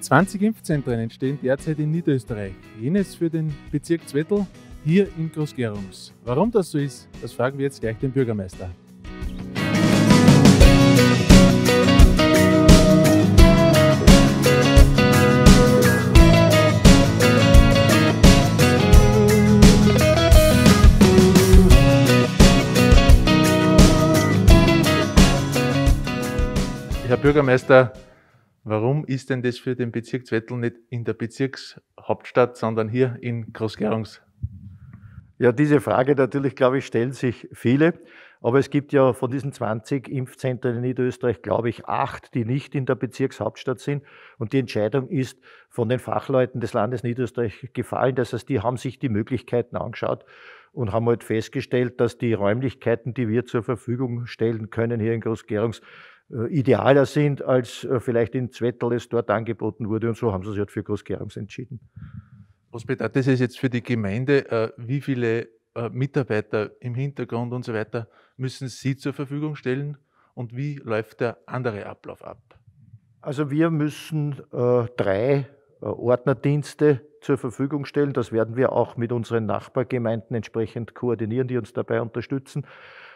20 Impfzentren entstehen derzeit in Niederösterreich, jenes für den Bezirk Zwettl, hier in Groß-Gerums. Warum das so ist, das fragen wir jetzt gleich den Bürgermeister. Herr Bürgermeister, warum ist denn das für den Bezirk Zwettl nicht in der Bezirkshauptstadt, sondern hier in Großgärungs? Ja, diese Frage natürlich, glaube ich, stellen sich viele. Aber es gibt ja von diesen 20 Impfzentren in Niederösterreich, glaube ich, acht, die nicht in der Bezirkshauptstadt sind. Und die Entscheidung ist von den Fachleuten des Landes Niederösterreich gefallen. Das heißt, die haben sich die Möglichkeiten angeschaut und haben halt festgestellt, dass die Räumlichkeiten, die wir zur Verfügung stellen können hier in Großgärungs, äh, idealer sind, als äh, vielleicht in Zwettel es dort angeboten wurde. Und so haben sie sich halt für Groß-Gerams entschieden. Was bedeutet das jetzt für die Gemeinde? Äh, wie viele Mitarbeiter im Hintergrund und so weiter müssen Sie zur Verfügung stellen? Und wie läuft der andere Ablauf ab? Also wir müssen drei Ordnerdienste zur Verfügung stellen. Das werden wir auch mit unseren Nachbargemeinden entsprechend koordinieren, die uns dabei unterstützen.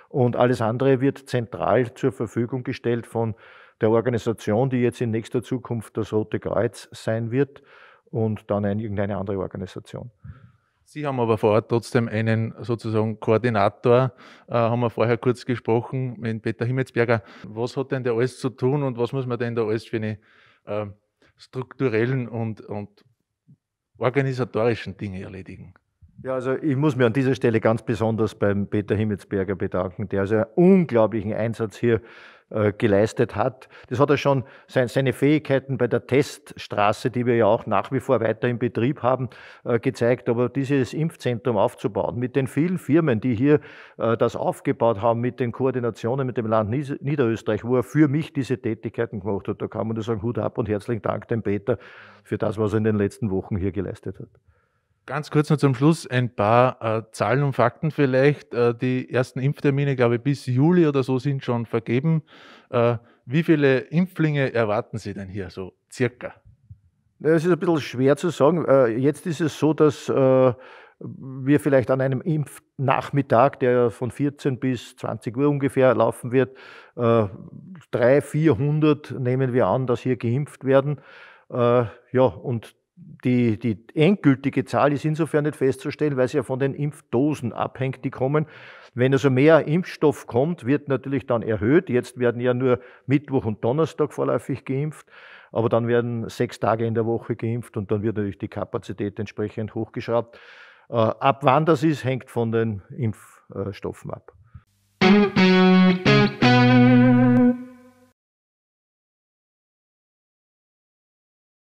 Und alles andere wird zentral zur Verfügung gestellt von der Organisation, die jetzt in nächster Zukunft das Rote Kreuz sein wird und dann ein, irgendeine andere Organisation. Sie haben aber vor Ort trotzdem einen sozusagen Koordinator, äh, haben wir vorher kurz gesprochen mit Peter Himmelsberger. Was hat denn der alles zu tun und was muss man denn da alles für eine äh, strukturellen und, und organisatorischen Dinge erledigen? Ja, also ich muss mir an dieser Stelle ganz besonders beim Peter Himmelsberger bedanken, der also einen unglaublichen Einsatz hier äh, geleistet hat. Das hat er schon sein, seine Fähigkeiten bei der Teststraße, die wir ja auch nach wie vor weiter im Betrieb haben, äh, gezeigt. Aber dieses Impfzentrum aufzubauen, mit den vielen Firmen, die hier äh, das aufgebaut haben, mit den Koordinationen mit dem Land Niederösterreich, wo er für mich diese Tätigkeiten gemacht hat, da kann man nur sagen, Hut ab und herzlichen Dank dem Peter für das, was er in den letzten Wochen hier geleistet hat. Ganz kurz noch zum Schluss ein paar äh, Zahlen und Fakten vielleicht. Äh, die ersten Impftermine, glaube ich, bis Juli oder so sind schon vergeben. Äh, wie viele Impflinge erwarten Sie denn hier so circa? Es ist ein bisschen schwer zu sagen. Äh, jetzt ist es so, dass äh, wir vielleicht an einem Impfnachmittag, der von 14 bis 20 Uhr ungefähr laufen wird, 300, äh, 400 nehmen wir an, dass hier geimpft werden. Ja, und die, die endgültige Zahl ist insofern nicht festzustellen, weil sie ja von den Impfdosen abhängt, die kommen. Wenn also mehr Impfstoff kommt, wird natürlich dann erhöht. Jetzt werden ja nur Mittwoch und Donnerstag vorläufig geimpft, aber dann werden sechs Tage in der Woche geimpft und dann wird natürlich die Kapazität entsprechend hochgeschraubt. Äh, ab wann das ist, hängt von den Impfstoffen ab.